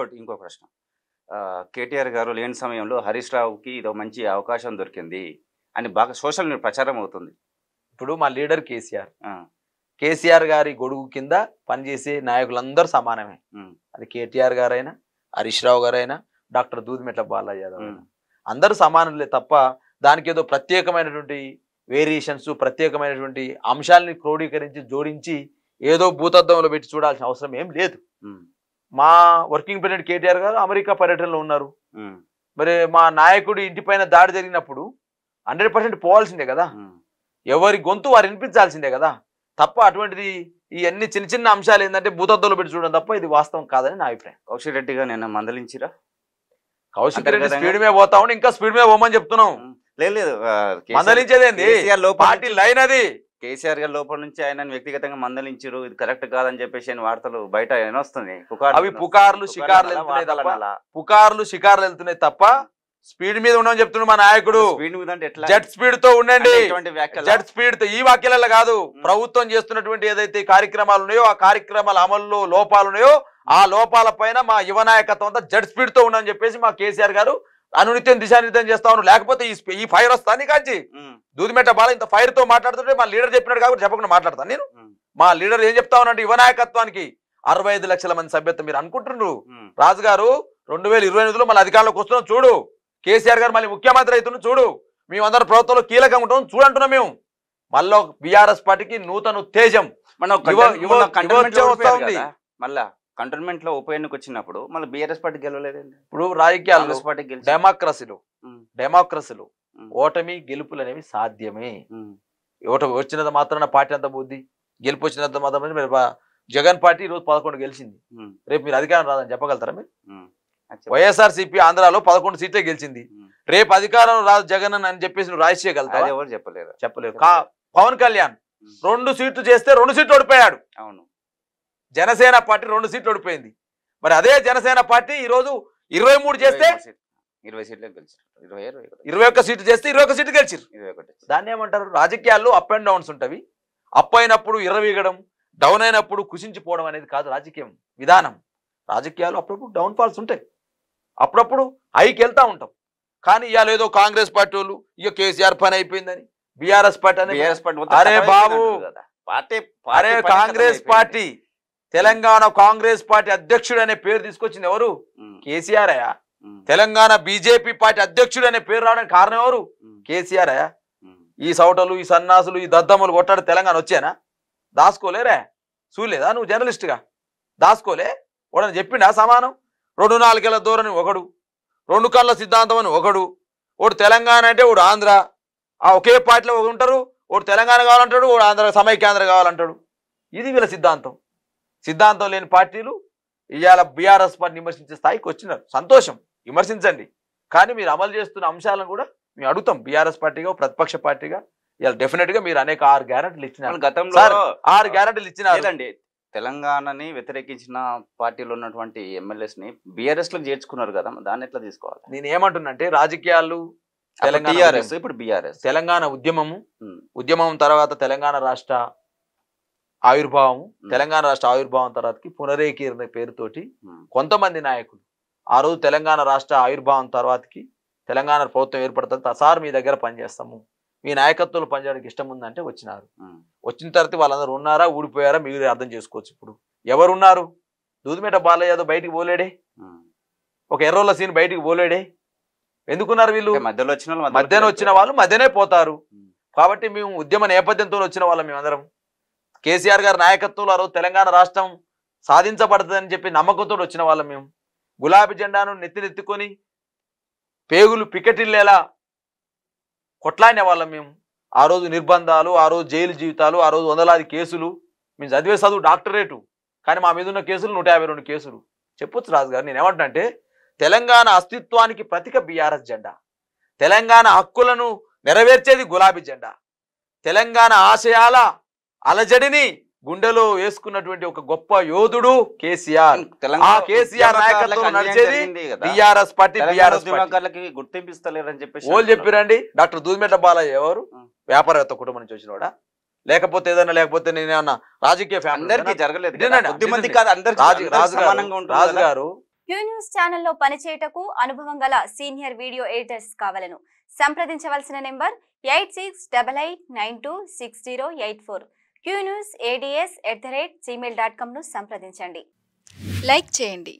ఇంకోటి ఇంకో ప్రశ్న కేటీఆర్ గారు లేని సమయంలో హరీష్ రావుకి ఇదో మంచి అవకాశం దొరికింది అని బాగా సోషల్ ప్రచారం అవుతుంది ఇప్పుడు మా లీడర్ కేసీఆర్ కేసీఆర్ గారి గొడుగు కింద పనిచేసే నాయకులందరూ సమానమే అది కేటీఆర్ గారైనా హరీష్ రావు గారైనా డాక్టర్ దూదిమెట్ల బాలయ్య యాదవ్ అందరూ సమానులే తప్ప దానికి ఏదో ప్రత్యేకమైనటువంటి వేరియేషన్స్ ప్రత్యేకమైనటువంటి అంశాలని క్రోడీకరించి జోడించి ఏదో భూతద్దంలో పెట్టి చూడాల్సిన అవసరం ఏం లేదు మా వర్కింగ్ ప్రెసిడెంట్ కేటీఆర్ గారు అమెరికా పర్యటనలో ఉన్నారు మరి మా నాయకుడు ఇంటి దాడి జరిగినప్పుడు హండ్రెడ్ పర్సెంట్ పోవాల్సిందే కదా ఎవరి గొంతు వారు వినిపించాల్సిందే కదా తప్ప అటువంటిది ఇవన్నీ చిన్న చిన్న అంశాలు ఏంటంటే భూతద్దలు పెట్టి చూడడం తప్ప ఇది వాస్తవం కాదని నా అభిప్రాయం కౌశిక్ రెడ్డిగా నేను మందలించిరా కౌశిక్ రెడ్డి స్పీడ్ మీద పోతా ఇంకా స్పీడ్ మీద పోమని చెప్తున్నాం లేదు మందలించేదేంది పార్టీ లైన్ అది కేసీఆర్ గారి లోపల నుంచి ఆయన వ్యక్తిగతంగా మందలించారు ఇది కరెక్ట్ కాదని చెప్పేసి ఆయన వార్తలు బయట వస్తున్నాయి అవి పుకార్లు షికార్లు వెళ్తున్నాయి పుకార్లు షికార్లు వెళ్తున్నాయి తప్ప స్పీడ్ మీద ఉండవని చెప్తున్నాడు మా నాయకుడు స్పీడ్ మీద అంటే జెట్ స్పీడ్ తో ఉండండి జెట్ స్పీడ్ తో ఈ వ్యాఖ్యల కాదు ప్రభుత్వం చేస్తున్నటువంటి ఏదైతే కార్యక్రమాలు ఉన్నాయో ఆ కార్యక్రమాల అమల్లో లోపాలు ఉన్నాయో ఆ లోపాల పైన మా యువ నాయకత్వం అంతా జెట్ స్పీడ్ తో ఉండని చెప్పేసి మా కేసీఆర్ గారు అనునిత్యం దిశానిర్దం చేస్తా ఉన్నారు లేకపోతే ఈ ఫైర్ వస్తాను కాంచి దూదిమెట్ట బాల ఇంత ఫైర్ తో మాట్లాడుతుంటే మా లీడర్ చెప్పినాడు కాబట్టి చెప్పకుండా మాట్లాడతాను నేను మా లీడర్ ఏం చెప్తా ఉన్నాడు యువనాయకత్వానికి అరవై అరవై లక్షల మంది సభ్యత్వం మీరు అనుకుంటున్నారు రాజుగారు రెండు వేల ఇరవై ఎనిమిదిలో మళ్ళీ అధికారంలోకి వస్తున్నాం చూడు కేసీఆర్ గారు మళ్ళీ ముఖ్యమంత్రి అవుతున్నాం చూడు మేమందరం ప్రభుత్వంలో కీలకంగా ఉంటాం చూడంటున్నాం మేము మళ్ళీ బీఆర్ఎస్ పార్టీకి నూతన ఉత్తేజం మళ్ళా కంటోన్మెంట్ లో ఉప ఎన్నిక వచ్చినప్పుడు మళ్ళీ బీఆర్ఎస్ పార్టీ గెలవలేదండి ఇప్పుడు రాజకీయాలు పార్టీ డెమోక్రసీలు డెమోక్రసీలు ఓటమి గెలుపులు అనేవి సాధ్యమే ఓట వచ్చినంత మాత్రాన పార్టీ అంత బుద్ధి గెలుపు వచ్చినంత మాత్రమే మీరు జగన్ పార్టీ రోజు పదకొండు గెలిచింది రేపు మీరు అధికారం రాదని చెప్పగలుగుతారా మీరు వైఎస్ఆర్ సిపి ఆంధ్రాలో పదకొండు సీట్లే గెలిచింది రేపు అధికారం రాదు జగన్ అని చెప్పేసి నువ్వు రాజేయగలుగుతావు ఎవరు చెప్పలేరు చెప్పలేరు పవన్ కళ్యాణ్ రెండు సీట్లు చేస్తే రెండు సీట్లు ఓడిపోయాడు అవును జనసేన పార్టీ రెండు సీట్లు ఓడిపోయింది మరి అదే జనసేన పార్టీ ఈరోజు ఇరవై మూడు చేస్తే ఇరవై సీట్లు గెలిచారు ఇరవై ఒక్క సీట్లు చేస్తే ఇరవై ఒక్క సీట్లు గెలిచారు దాన్ని ఏమంటారు రాజకీయాల్లో అప్ అండ్ డౌన్స్ ఉంటవి అప్ అయినప్పుడు ఇరవీగడం డౌన్ అయినప్పుడు కుషించిపోవడం అనేది కాదు రాజకీయం విధానం రాజకీయాలు అప్పుడప్పుడు డౌన్ ఫాల్స్ ఉంటాయి అప్పుడప్పుడు హైకి వెళ్తూ ఉంటాం కానీ ఇవాళ ఏదో కాంగ్రెస్ పార్టీ వాళ్ళు ఇక కేసీఆర్ పని అయిపోయిందని బీఆర్ఎస్ పార్టీ అని అరే బాబు party Congress party Telangana Congress party అధ్యక్షుడు అనే పేరు తీసుకొచ్చింది ఎవరు కేసీఆర్ అయ్యా తెలంగాణ బీజేపీ పార్టీ అధ్యక్షుడు అనే పేరు రావడానికి కారణం ఎవరు కేసీఆర్ అయ్యా ఈ సౌటలు ఈ సన్నాసులు ఈ దద్దమ్మలు కొట్టాడు తెలంగాణ వచ్చానా దాసుకోలేరా చూడలేదా నువ్వు జర్నలిస్ట్గా దాసుకోలే వాడని చెప్పిండా సమానం రెండు నాలుగేళ్ల దూరని ఒకడు రెండు కళ్ళ సిద్ధాంతం అని ఒకడు ఒకడు తెలంగాణ అంటే ఒకడు ఆంధ్ర ఆ ఒకే పార్టీలో ఒకరు ఉంటారు ఓడు తెలంగాణ కావాలంటాడు ఒకడు ఆంధ్ర సమైక్యాంధ్ర కావాలంటాడు ఇది వీళ్ళ సిద్ధాంతం సిద్ధాంతం లేని పార్టీలు ఇవాళ బీఆర్ఎస్ పార్టీ విమర్శించే స్థాయికి వచ్చినారు సంతోషం విమర్శించండి కానీ మీరు అమలు చేస్తున్న అంశాలను కూడా మేము అడుగుతాం బీఆర్ఎస్ పార్టీగా ప్రతిపక్ష పార్టీగా ఇవాళ డెఫినెట్ గా మీరు అనేక ఆరు గ్యారంటీలు ఇచ్చినారు గతంలో ఆరు గ్యారంటీలు ఇచ్చినారండి తెలంగాణని వ్యతిరేకించిన పార్టీలో ఉన్నటువంటి ఎమ్మెల్యేస్ ని బీఆర్ఎస్ లో చేర్చుకున్నారు కదా దాన్ని ఎట్లా తీసుకోవాలి నేను ఏమంటున్నంటే రాజకీయాలు తెలంగాణ ఇప్పుడు బీఆర్ఎస్ తెలంగాణ ఉద్యమము ఉద్యమం తర్వాత తెలంగాణ రాష్ట్ర ఆవిర్భావం తెలంగాణ రాష్ట్ర ఆవిర్భావం తర్వాత పునరేకీరణ పేరుతోటి కొంతమంది నాయకులు ఆ రోజు తెలంగాణ రాష్ట్ర ఆవిర్భావం తర్వాత తెలంగాణ ప్రభుత్వం ఏర్పడుతుంది సార్ మీ దగ్గర పనిచేస్తాము మీ నాయకత్వంలో పనిచేయడానికి ఇష్టం ఉందంటే వచ్చినారు వచ్చిన తర్వాత వాళ్ళందరూ ఉన్నారా ఊడిపోయారా మీరు అర్థం చేసుకోవచ్చు ఇప్పుడు ఎవరున్నారు దూదిమేట బాలయ్యదో బయటికి పోలేడే ఒక ఎర్రోళ్ళ సీన్ బయటికి పోలేడే ఎందుకున్నారు వీళ్ళు మధ్యలో వచ్చిన మధ్యన వచ్చిన వాళ్ళు మధ్యనే పోతారు కాబట్టి మేము ఉద్యమ నేపథ్యంతో వచ్చిన వాళ్ళం మేమందరం కేసీఆర్ గారి నాయకత్వంలో ఆ తెలంగాణ రాష్ట్రం సాధించబడుతుందని చెప్పి నమ్మకంతో వచ్చిన వాళ్ళం మేము గులాబీ జెండాను నెత్తినెత్తుకొని పేగులు పికెటిల్లేలా కొట్లాడిన వాళ్ళం మేము ఆ రోజు నిర్బంధాలు ఆ రోజు జైలు జీవితాలు ఆ రోజు వందలాది కేసులు మేము చదివే చదువు డాక్టరేటు కానీ మా మీద ఉన్న కేసులు నూట కేసులు చెప్పొచ్చు రాజుగారు నేను ఏమంటానంటే తెలంగాణ అస్తిత్వానికి ప్రతిక బీఆర్ఎస్ జెండా తెలంగాణ హక్కులను నెరవేర్చేది గులాబీ జెండా తెలంగాణ ఆశయాల అలజడిని గుండెలో వేసుకున్నటువంటి ఒక గొప్ప యోధుడు కేసీఆర్ కేసీఆర్ గుర్తింపిస్తలేరని చెప్పి చెప్పిరండి డాక్టర్ దూదిమెట బాలయ్య ఎవరు వ్యాపారవేత్త కుటుంబం నుంచి కూడా లేకపోతే ఏదైనా లేకపోతే నేను ఏమన్నా రాజకీయ అందరికీ జరగలేదు రాజు గారు క్యూ ఛానల్లో పనిచేయటకు అనుభవం గల సీనియర్ వీడియో ఎడిటర్స్ కావాలను సంప్రదించవలసిన number eight six double eight nine two six zero eight four Q news ads at the rate Gmail dot కామ్ను సంప్రదించండి లైక్ చేయండి